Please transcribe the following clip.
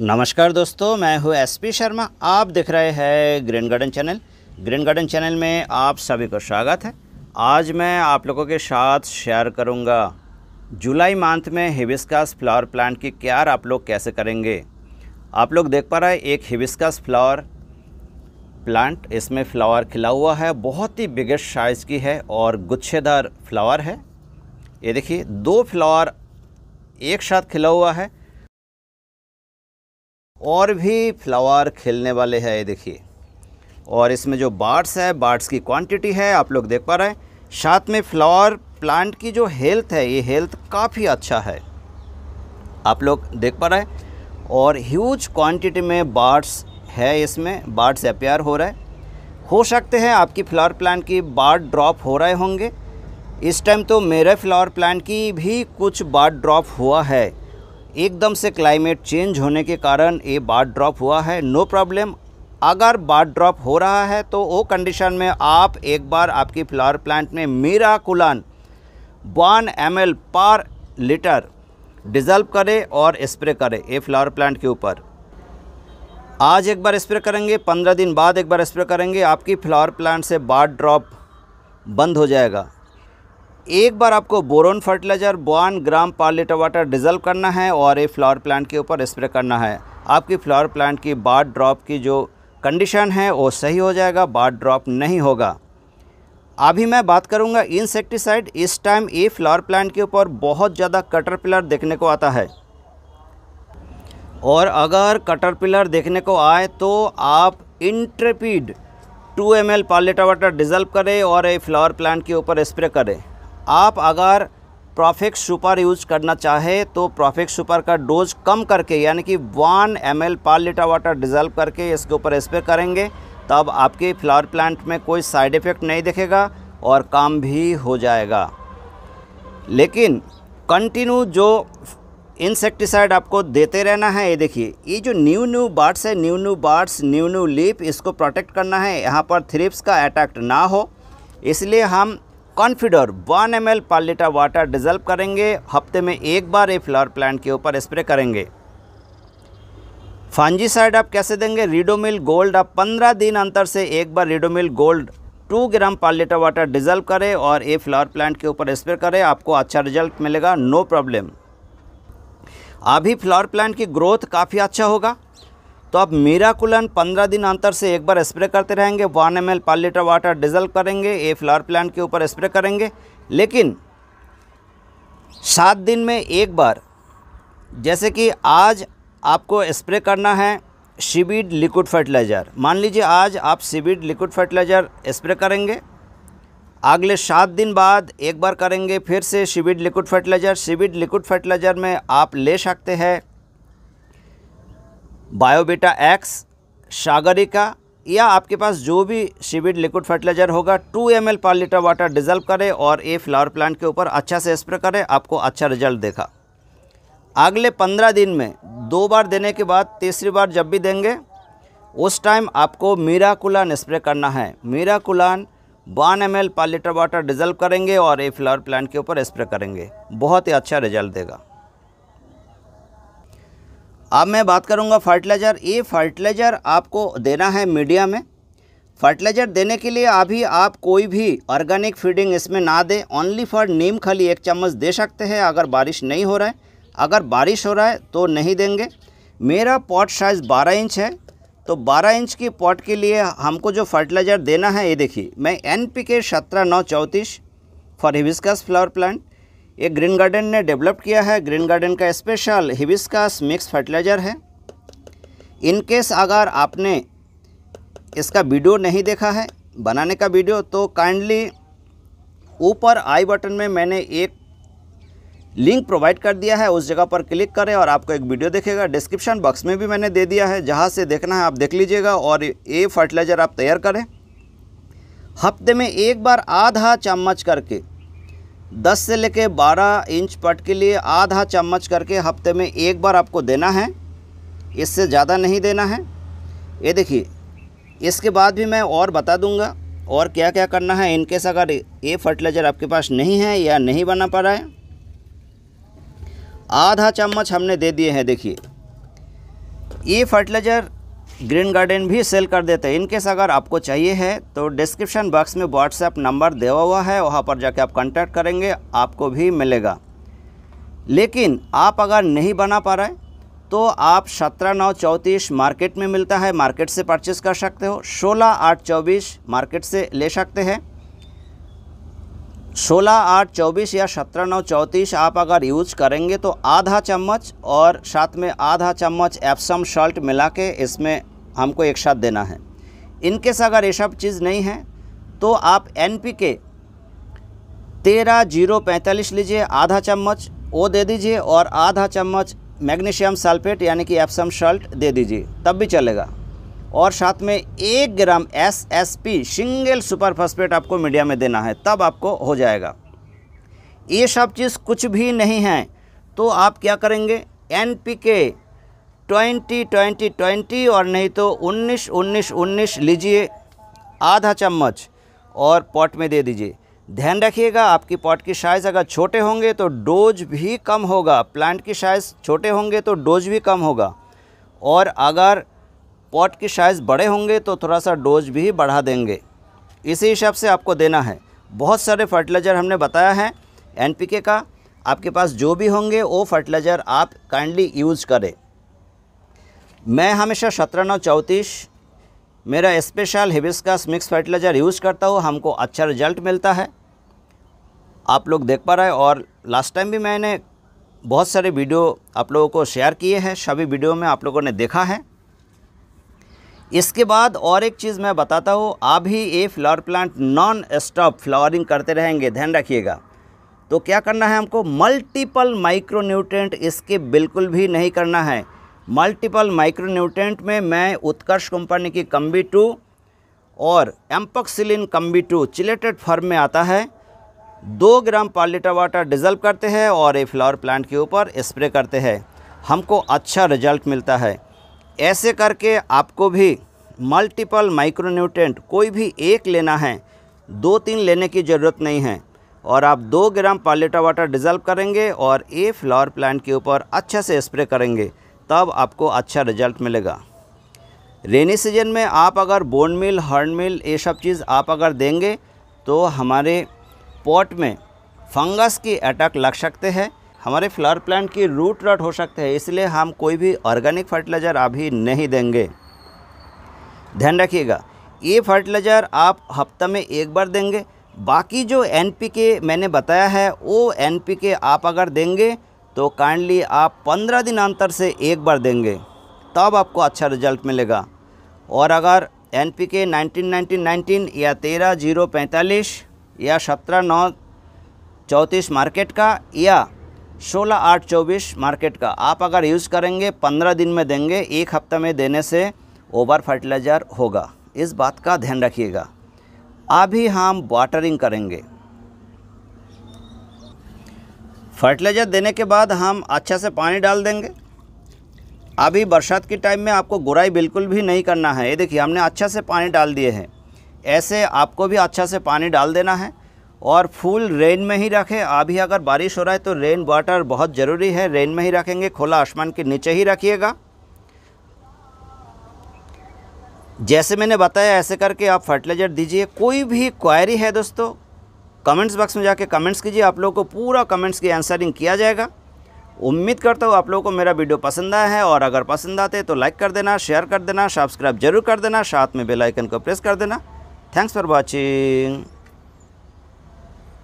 नमस्कार दोस्तों मैं हूं एसपी शर्मा आप देख रहे हैं green garden channel green garden channel में आप सभी को स्वागत है आज मैं आप लोगों के साथ शेयर करूंगा जुलाई मंथ में हिबिस्कस फ्लावर प्लांट की क्यार आप लोग कैसे करेंगे आप लोग देख पा रहे हैं एक हिबिस्कस फ्लावर प्लांट इसमें फ्लावर खिला हुआ है बहुत ही बिगेस्ट साइज़ की है और गुच्छेदार फ्लावर है ये देखिए दो फ्लावर एक साथ खिला हुआ है और भी फ्लावर खिलने वाले हैं ये देखिए और इसमें जो बार्ड्स है बार्ड्स की क्वांटिटी है आप लोग देख पा रहे हैं साथ में फ्लावर प्लांट की जो हेल्थ है ये हेल्थ काफ़ी अच्छा है आप लोग देख पा रहे हैं और ह्यूज क्वांटिटी में बार्ड्स है इसमें बार्ड्स अपेयर हो रहा है हो सकते हैं आपकी फ्लावर प्लांट की बार्ड ड्रॉप हो रहे होंगे इस टाइम तो मेरे फ्लावर प्लांट की भी कुछ बार्ड ड्रॉप हुआ है एकदम से क्लाइमेट चेंज होने के कारण ये बाढ़ ड्रॉप हुआ है नो प्रॉब्लम अगर बाढ़ ड्रॉप हो रहा है तो वो कंडीशन में आप एक बार आपकी फ्लावर प्लांट में Miraculan one M per litre dissolve करें और स्प्रे करें ये फ्लावर प्लांट के ऊपर आज एक बार स्प्रे करेंगे पंद्रह दिन बाद एक बार स्प्रे करेंगे आपकी फ्लावर प्लांट से बाढ़ ड्रॉप बंद हो जाएगा एक बार आपको बोरोन फर्टिलाइज़र वन ग्राम पर लीटर वाटर डिजल्व करना है और ये फ्लावर प्लांट के ऊपर स्प्रे करना है आपकी फ्लावर प्लांट की बाढ़ ड्रॉप की जो कंडीशन है वो सही हो जाएगा बाढ़ ड्रॉप नहीं होगा अभी मैं बात करूंगा इंसेक्टिसाइड इस टाइम ये फ्लावर प्लांट के ऊपर बहुत ज़्यादा कटर पिलर देखने को आता है और अगर कटर पिलर देखने को आए तो आप Intrepid 2 M L per litre water dissolve करें और ये फ्लावर प्लांट के ऊपर स्प्रे करें आप अगर प्रॉफिक्स सुपर यूज़ करना चाहे तो प्रॉफिक्स सुपर का डोज कम करके यानी कि one M L per litre water dissolve करके इसके ऊपर स्प्रे करेंगे तब आपके फ्लावर प्लांट में कोई साइड इफ़ेक्ट नहीं दिखेगा और काम भी हो जाएगा लेकिन कंटिन्यू जो इंसेक्टिसाइड आपको देते रहना है ये देखिए ये जो न्यू न्यू बार्ड्स है new new buds new new leaf इसको प्रोटेक्ट करना है यहाँ पर थ्रिप्स का अटैक ना हो इसलिए हम Confidor one M per litre water dissolve करेंगे हफ्ते में एक बार ये फ्लावर प्लांट के ऊपर स्प्रे करेंगे फांजी साइड आप कैसे देंगे रीडोमिल गोल्ड आप 15 दिन अंतर से एक बार रीडोमिल गोल्ड 2 ग्राम पर लीटर वाटर डिजल्व करें और ये फ्लावर प्लांट के ऊपर स्प्रे करें आपको अच्छा रिजल्ट मिलेगा नो प्रॉब्लम अभी फ्लावर प्लांट की ग्रोथ काफ़ी अच्छा होगा तो आप मीराकुलन पंद्रह दिन अंतर से एक बार स्प्रे करते रहेंगे one M L per litre water dissolve करेंगे ए फ्लावर प्लांट के ऊपर स्प्रे करेंगे लेकिन सात दिन में एक बार जैसे कि आज आपको स्प्रे करना है शिविड लिक्विड फर्टिलाइज़र मान लीजिए आज आप शिविड लिक्विड फर्टिलाइज़र स्प्रे करेंगे अगले सात दिन बाद एक बार करेंगे फिर से seaweed liquid fertiliser seaweed liquid fertiliser में आप ले सकते हैं बायोबेटा एक्स सागरिका या आपके पास जो भी शिविड लिक्विड फर्टिलाइजर होगा two M per litre water dissolve करें और ये फ्लावर प्लांट के ऊपर अच्छा से स्प्रे करें आपको अच्छा रिजल्ट देखा अगले पंद्रह दिन में दो बार देने के बाद तीसरी बार जब भी देंगे उस टाइम आपको मीराकुलान स्प्रे करना है Miraculan one M L per litre water dissolve करेंगे और ये फ्लावर प्लांट के ऊपर स्प्रे करेंगे बहुत ही अच्छा रिजल्ट देगा अब मैं बात करूंगा फर्टिलाइज़र ये फर्टिलाइज़र आपको देना है मीडिया में फर्टिलाइज़र देने के लिए अभी आप कोई भी ऑर्गेनिक फीडिंग इसमें ना दें ओनली फॉर नीम खाली एक चम्मच दे सकते हैं अगर बारिश नहीं हो रहा है अगर बारिश हो रहा है तो नहीं देंगे मेरा पॉट साइज़ बारह इंच है तो 12 इंच की पॉट के लिए हमको जो फर्टिलाइज़र देना है ये देखिए मैं एन पी के सत्रह नौ चौंतीस फॉर हिविस्कस फ्लावर प्लांट ये ग्रीन गार्डन ने डेवलप किया है ग्रीन गार्डन का स्पेशल हिबिस्कस मिक्स फर्टिलाइज़र है इनकेस अगर आपने इसका वीडियो नहीं देखा है बनाने का वीडियो तो काइंडली ऊपर आई बटन में मैंने एक लिंक प्रोवाइड कर दिया है उस जगह पर क्लिक करें और आपको एक वीडियो देखेगा डिस्क्रिप्शन बॉक्स में भी मैंने दे दिया है जहाँ से देखना है आप देख लीजिएगा और ये फर्टिलाइज़र आप तैयार करें हफ्ते में एक बार आधा चम्मच करके 10 से लेके 12 इंच पट के लिए आधा चम्मच करके हफ्ते में एक बार आपको देना है इससे ज़्यादा नहीं देना है ये देखिए इसके बाद भी मैं और बता दूंगा और क्या क्या करना है इनकेस अगर ये फर्टिलाइज़र आपके पास नहीं है या नहीं बना पा रहा है आधा चम्मच हमने दे दिए हैं देखिए ये फर्टिलाइज़र ग्रीन गार्डन भी सेल कर देते हैं इनकेस अगर आपको चाहिए है तो डिस्क्रिप्शन बॉक्स में व्हाट्सएप नंबर दिया हुआ है वहाँ पर जाके आप कॉन्टैक्ट करेंगे आपको भी मिलेगा लेकिन आप अगर नहीं बना पा रहे तो आप सत्रह नौ चौंतीस मार्केट में मिलता है मार्केट से परचेज़ कर सकते हो सोलह आठ चौबीस मार्केट से ले सकते हैं सोलह आठ चौबीस या सत्रह नौ चौंतीस आप अगर यूज करेंगे तो आधा चम्मच और साथ में आधा चम्मच एप्सम सॉल्ट मिला के इसमें हमको एक साथ देना है इनकेस अगर ये सब चीज़ नहीं है तो आप एन पी के तेरह जीरो पैंतालीस लीजिए आधा चम्मच वो दे दीजिए और आधा चम्मच मैग्नीशियम सल्फेट यानी कि एप्सम सॉल्ट दे दीजिए तब भी चलेगा और साथ में एक gram S S P single super phosphate आपको मीडिया में देना है तब आपको हो जाएगा ये सब चीज़ कुछ भी नहीं है तो आप क्या करेंगे N P K twenty twenty twenty और नहीं तो उन्नीस उन्नीस उन्नीस लीजिए आधा चम्मच और पॉट में दे दीजिए ध्यान रखिएगा आपकी पॉट की साइज़ अगर छोटे होंगे तो डोज भी कम होगा प्लांट की साइज़ छोटे होंगे तो डोज भी कम होगा और अगर पॉट की साइज़ बड़े होंगे तो थोड़ा सा डोज भी बढ़ा देंगे इसी हिसाब से आपको देना है बहुत सारे फर्टिलाइज़र हमने बताया है एनपीके का आपके पास जो भी होंगे वो फर्टिलाइज़र आप काइंडली यूज़ करें मैं हमेशा सत्रह नौ चौंतीस मेरा special hibiscus mix fertiliser use करता हूँ हमको अच्छा रिजल्ट मिलता है आप लोग देख पा रहे हैं और लास्ट टाइम भी मैंने बहुत सारे वीडियो आप लोगों को शेयर किए हैं सभी वीडियो में आप लोगों ने देखा है इसके बाद और एक चीज़ मैं बताता हूँ आप ही ये flower plant non stop flowering करते रहेंगे ध्यान रखिएगा तो क्या करना है हमको मल्टीपल माइक्रो न्यूट्रेंट इसके बिल्कुल भी नहीं करना है मल्टीपल माइक्रो न्यूट्रेंट में मैं उत्कर्ष कंपनी की कम्बी टू और एम्पक्सिलिन कम्बी टू चिलेटेड फर्म में आता है दो ग्राम पर लीटर वाटर डिजल्व करते हैं और ये फ्लावर प्लांट के ऊपर स्प्रे करते हैं हमको अच्छा रिजल्ट मिलता है ऐसे करके आपको भी मल्टीपल माइक्रोन्यूट्रेंट कोई भी एक लेना है दो तीन लेने की ज़रूरत नहीं है और आप दो ग्राम पालेटा वाटर डिजल्व करेंगे और ए फ्लावर प्लांट के ऊपर अच्छा से स्प्रे करेंगे तब आपको अच्छा रिजल्ट मिलेगा रेनी सीजन में आप अगर बोन मिल हर्न मिल ये सब चीज़ आप अगर देंगे तो हमारे पॉट में फंगस की अटैक लग सकते हैं हमारे फ्लावर प्लांट की रूट रॉट हो सकते हैं इसलिए हम कोई भी ऑर्गेनिक फर्टिलाइज़र अभी नहीं देंगे ध्यान रखिएगा ये फर्टिलाइज़र आप हफ्ता में एक बार देंगे बाकी जो एन के मैंने बताया है वो एन के आप अगर देंगे तो काइंडली आप पंद्रह दिन अंतर से एक बार देंगे तब आपको अच्छा रिजल्ट मिलेगा और अगर एन पी के नाइनटीन या तेरह जीरो पैंतालीस या सत्रह नौ चौंतीस मार्केट का या सोलह आठ चौबीस मार्केट का आप अगर यूज़ करेंगे पंद्रह दिन में देंगे एक हफ्ता में देने से ओवर फर्टिलाइज़र होगा इस बात का ध्यान रखिएगा अभी हम वाटरिंग करेंगे फर्टिलाइज़र देने के बाद हम अच्छा से पानी डाल देंगे अभी बरसात के टाइम में आपको गुराई बिल्कुल भी नहीं करना है ये देखिए हमने अच्छा से पानी डाल दिए हैं ऐसे आपको भी अच्छा से पानी डाल देना है और फूल रेन में ही रखें अभी अगर बारिश हो रहा है तो रेन वाटर बहुत ज़रूरी है रेन में ही रखेंगे खुला आसमान के नीचे ही रखिएगा जैसे मैंने बताया ऐसे करके आप फर्टिलाइज़र दीजिए कोई भी क्वायरी है दोस्तों कमेंट्स बॉक्स में जाके कमेंट्स कीजिए आप लोगों को पूरा कमेंट्स की आंसरिंग किया जाएगा उम्मीद करता हूँ आप लोगों को मेरा वीडियो पसंद आया है और अगर पसंद आते तो लाइक कर देना शेयर कर देना सब्सक्राइब जरूर कर देना साथ में बेलाइकन को प्रेस कर देना थैंक्स फॉर वॉचिंग